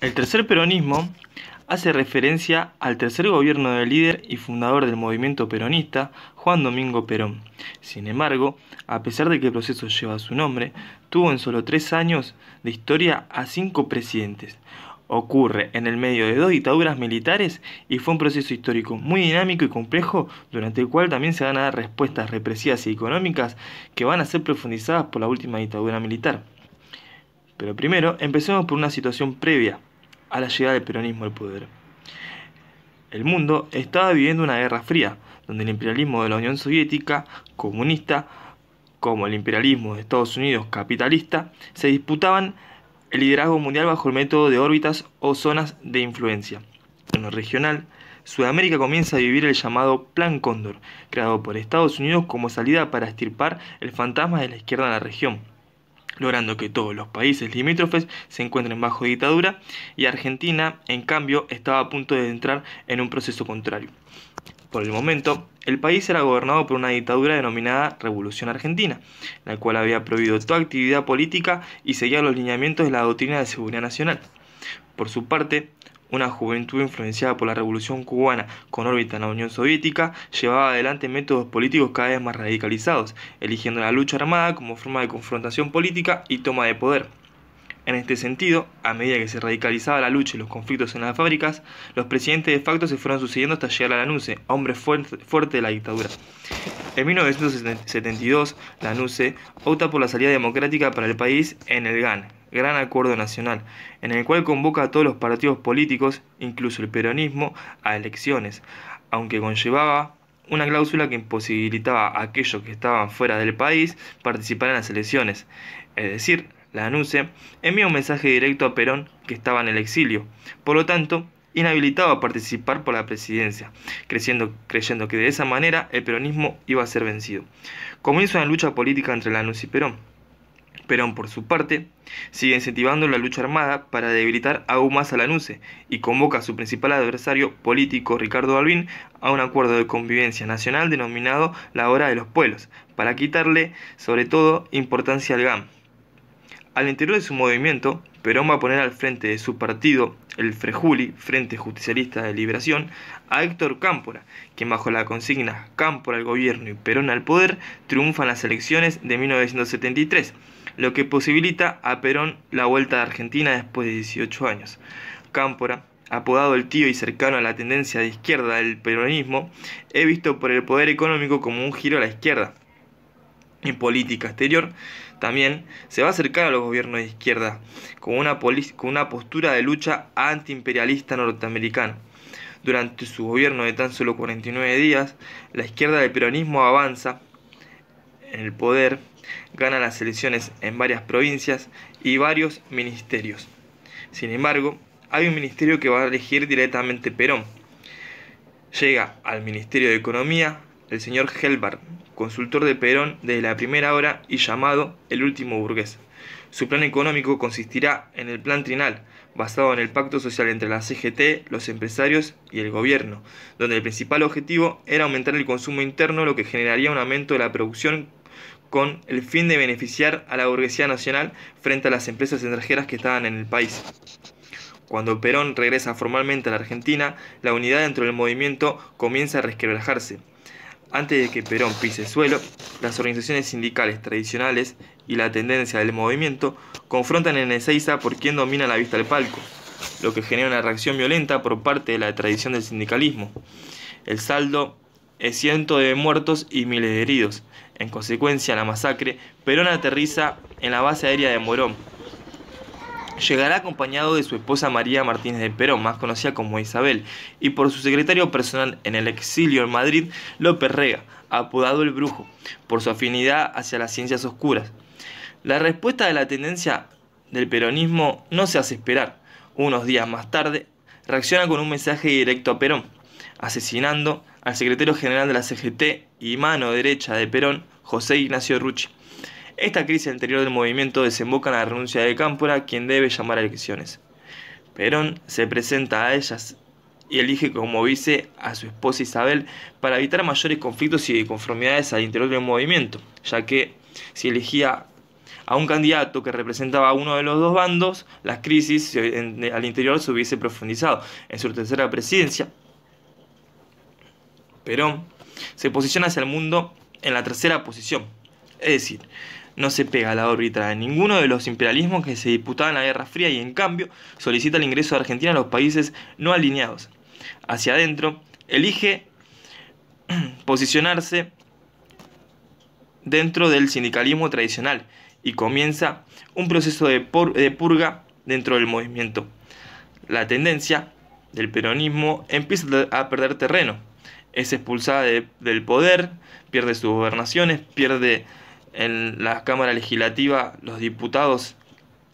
El tercer peronismo hace referencia al tercer gobierno del líder y fundador del movimiento peronista, Juan Domingo Perón. Sin embargo, a pesar de que el proceso lleva su nombre, tuvo en solo tres años de historia a cinco presidentes. Ocurre en el medio de dos dictaduras militares y fue un proceso histórico muy dinámico y complejo durante el cual también se van a dar respuestas represivas y económicas que van a ser profundizadas por la última dictadura militar. Pero primero, empecemos por una situación previa a la llegada del peronismo al poder. El mundo estaba viviendo una guerra fría, donde el imperialismo de la Unión Soviética comunista, como el imperialismo de Estados Unidos capitalista, se disputaban el liderazgo mundial bajo el método de órbitas o zonas de influencia. En lo regional, Sudamérica comienza a vivir el llamado Plan Cóndor, creado por Estados Unidos como salida para extirpar el fantasma de la izquierda en la región logrando que todos los países limítrofes se encuentren bajo dictadura y Argentina, en cambio, estaba a punto de entrar en un proceso contrario. Por el momento, el país era gobernado por una dictadura denominada Revolución Argentina, la cual había prohibido toda actividad política y seguía los lineamientos de la doctrina de seguridad nacional. Por su parte, una juventud influenciada por la Revolución cubana con órbita en la Unión Soviética, llevaba adelante métodos políticos cada vez más radicalizados, eligiendo la lucha armada como forma de confrontación política y toma de poder. En este sentido, a medida que se radicalizaba la lucha y los conflictos en las fábricas, los presidentes de facto se fueron sucediendo hasta llegar a Lanuse, hombre fuerte, de la dictadura. En 1972, Lanuse opta por la salida democrática para el país en el GAN, gran acuerdo nacional, en el cual convoca a todos los partidos políticos, incluso el peronismo, a elecciones, aunque conllevaba una cláusula que imposibilitaba a aquellos que estaban fuera del país participar en las elecciones. Es decir, la anuncia envía un mensaje directo a Perón que estaba en el exilio, por lo tanto, inhabilitado a participar por la presidencia, creyendo que de esa manera el peronismo iba a ser vencido. Comienza una lucha política entre Lanús y Perón. Perón, por su parte, sigue incentivando la lucha armada para debilitar aún más a nuce y convoca a su principal adversario político, Ricardo Albín a un acuerdo de convivencia nacional denominado la Hora de los Pueblos, para quitarle, sobre todo, importancia al GAM. Al interior de su movimiento, Perón va a poner al frente de su partido el Frejuli, Frente Justicialista de Liberación, a Héctor Cámpora, quien bajo la consigna Cámpora al gobierno y Perón al poder triunfa en las elecciones de 1973, lo que posibilita a Perón la vuelta de Argentina después de 18 años. Cámpora, apodado el tío y cercano a la tendencia de izquierda del peronismo, es visto por el poder económico como un giro a la izquierda. En política exterior, también se va a acercar a los gobiernos de izquierda con una, una postura de lucha antiimperialista norteamericana. Durante su gobierno de tan solo 49 días, la izquierda del peronismo avanza en el poder, gana las elecciones en varias provincias y varios ministerios. Sin embargo, hay un ministerio que va a elegir directamente Perón. Llega al Ministerio de Economía, el señor Helbar, consultor de Perón desde la primera hora y llamado el último burgués. Su plan económico consistirá en el plan trinal, basado en el pacto social entre la CGT, los empresarios y el gobierno, donde el principal objetivo era aumentar el consumo interno, lo que generaría un aumento de la producción con el fin de beneficiar a la burguesía nacional frente a las empresas extranjeras que estaban en el país. Cuando Perón regresa formalmente a la Argentina, la unidad dentro del movimiento comienza a resquebrajarse. Antes de que Perón pise suelo, las organizaciones sindicales tradicionales y la tendencia del movimiento confrontan en Ezeiza por quién domina la vista del palco, lo que genera una reacción violenta por parte de la tradición del sindicalismo. El saldo es ciento de muertos y miles de heridos. En consecuencia, la masacre, Perón aterriza en la base aérea de Morón, Llegará acompañado de su esposa María Martínez de Perón, más conocida como Isabel, y por su secretario personal en el exilio en Madrid, López Rega, apodado el Brujo, por su afinidad hacia las ciencias oscuras. La respuesta de la tendencia del peronismo no se hace esperar. Unos días más tarde, reacciona con un mensaje directo a Perón, asesinando al secretario general de la CGT y mano derecha de Perón, José Ignacio Rucci. Esta crisis interior del movimiento desemboca en la renuncia de Cámpora, quien debe llamar a elecciones. Perón se presenta a ellas y elige como vice a su esposa Isabel para evitar mayores conflictos y conformidades al interior del movimiento, ya que si elegía a un candidato que representaba a uno de los dos bandos, las crisis al interior se hubiese profundizado. En su tercera presidencia, Perón se posiciona hacia el mundo en la tercera posición, es decir, no se pega a la órbita de ninguno de los imperialismos que se disputaban la Guerra Fría y en cambio solicita el ingreso de Argentina a los países no alineados. Hacia adentro, elige posicionarse dentro del sindicalismo tradicional y comienza un proceso de, purga dentro del movimiento. La tendencia del peronismo empieza a perder terreno, es expulsada del poder, pierde sus gobernaciones, pierde en la Cámara Legislativa los diputados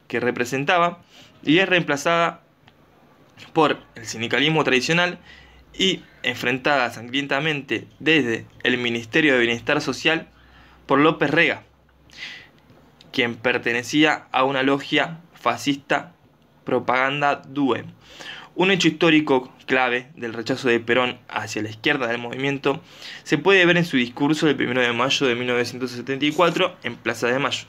que representaba y es reemplazada por el sindicalismo tradicional y enfrentada sangrientamente desde el Ministerio de Bienestar Social por López Rega, quien pertenecía a una logia fascista propaganda DUE, un hecho histórico clave del rechazo de Perón hacia la izquierda del movimiento se puede ver en su discurso del 1 de mayo de 1974 en Plaza de Mayo.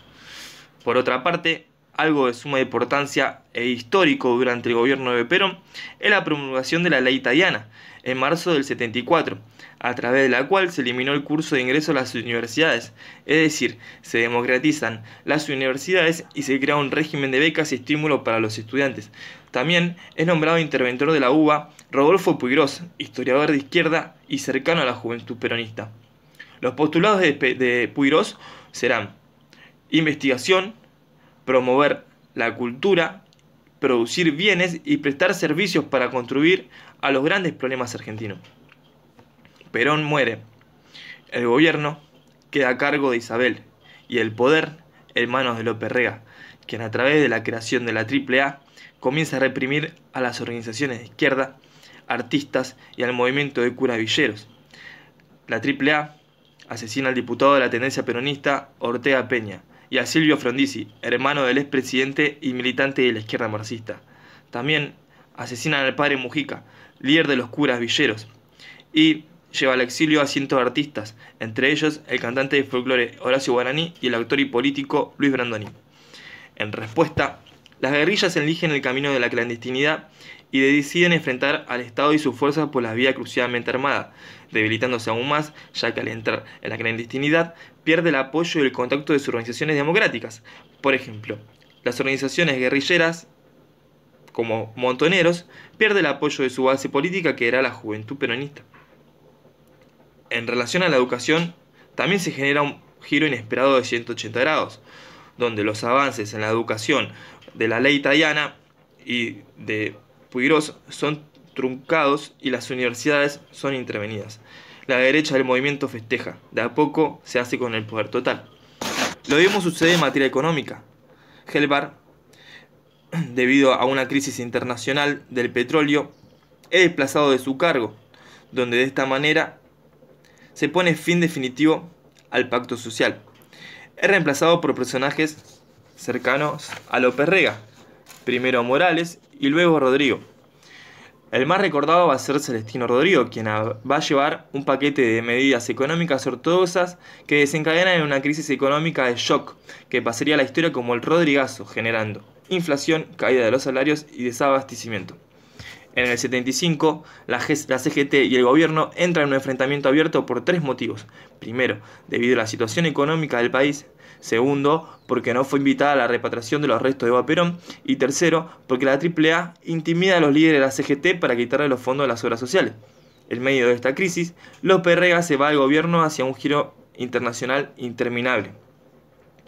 Por otra parte, algo de suma importancia e histórico durante el gobierno de Perón es la promulgación de la ley italiana en marzo del 74, a través de la cual se eliminó el curso de ingreso a las universidades, es decir, se democratizan las universidades y se crea un régimen de becas y estímulos para los estudiantes, también es nombrado interventor de la UBA Rodolfo Puigros, historiador de izquierda y cercano a la juventud peronista. Los postulados de, de Puigros serán investigación, promover la cultura, producir bienes y prestar servicios para construir a los grandes problemas argentinos. Perón muere. El gobierno queda a cargo de Isabel y el poder en manos de López Rega, quien a través de la creación de la AAA comienza a reprimir a las organizaciones de izquierda, artistas y al movimiento de curas villeros. La AAA asesina al diputado de la tendencia peronista Ortega Peña y a Silvio Frondizi, hermano del expresidente y militante de la izquierda marxista. También asesinan al padre Mujica, líder de los curas villeros, y lleva al exilio a cientos de artistas, entre ellos el cantante de folclore Horacio Guaraní y el actor y político Luis Brandoni. En respuesta, las guerrillas eligen el camino de la clandestinidad y deciden enfrentar al Estado y sus fuerzas por la vía cruciadamente armada, debilitándose aún más, ya que al entrar en la clandestinidad pierde el apoyo y el contacto de sus organizaciones democráticas. Por ejemplo, las organizaciones guerrilleras, como Montoneros, pierden el apoyo de su base política, que era la juventud peronista. En relación a la educación, también se genera un giro inesperado de 180 grados, donde los avances en la educación de la ley italiana y de Puigros son truncados y las universidades son intervenidas. La derecha del movimiento festeja, de a poco se hace con el poder total. Lo mismo sucede en materia económica. Gelbar, debido a una crisis internacional del petróleo, es desplazado de su cargo, donde de esta manera se pone fin definitivo al pacto social. Es reemplazado por personajes cercanos a López Rega, primero Morales y luego Rodrigo. El más recordado va a ser Celestino Rodrigo, quien va a llevar un paquete de medidas económicas ortodoxas que desencadenan en una crisis económica de shock, que pasaría a la historia como el Rodrigazo, generando inflación, caída de los salarios y desabastecimiento. En el 75, la, CGT y el gobierno entran en un enfrentamiento abierto por tres motivos. Primero, debido a la situación económica del país. Segundo, porque no fue invitada a la repatriación de los restos de Eva Perón. Y tercero, porque la AAA intimida a los líderes de la CGT para quitarle los fondos de las obras sociales. En medio de esta crisis, López Rega se va al gobierno hacia un giro internacional interminable.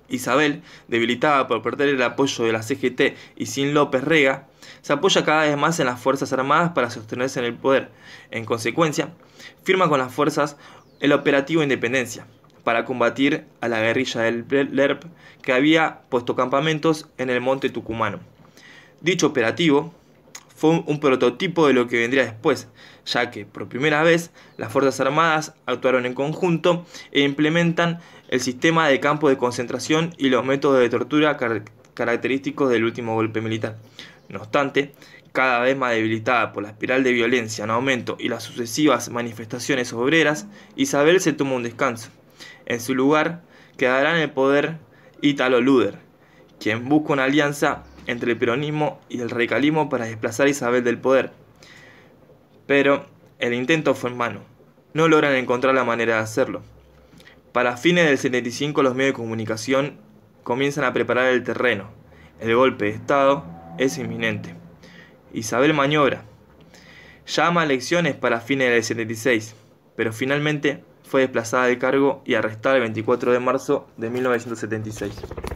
Isabel, debilitada por perder el apoyo de la CGT y sin López Rega, se apoya cada vez más en las Fuerzas Armadas para sostenerse en el poder. En consecuencia, firma con las fuerzas el operativo Independencia para combatir a la guerrilla del LERP e que había puesto campamentos en el monte tucumano. Dicho operativo fue un prototipo de lo que vendría después, ya que por primera vez las Fuerzas Armadas actuaron en conjunto e implementan el sistema de campo de concentración y los métodos de tortura característicos del último golpe militar. No obstante, cada vez más debilitada por la espiral de violencia en aumento y las sucesivas manifestaciones obreras, Isabel se toma un descanso. En su lugar quedará en el poder Italo Luder, quien busca una alianza entre el peronismo y el radicalismo para desplazar a Isabel del poder. Pero el intento fue en vano. No logran encontrar la manera de hacerlo. Para fines del 75 los medios de comunicación comienzan a preparar el terreno. El golpe de Estado es inminente. Isabel maniobra. Llama a elecciones para fines del 76, pero finalmente fue desplazada del cargo y arrestada el 24 de marzo de 1976.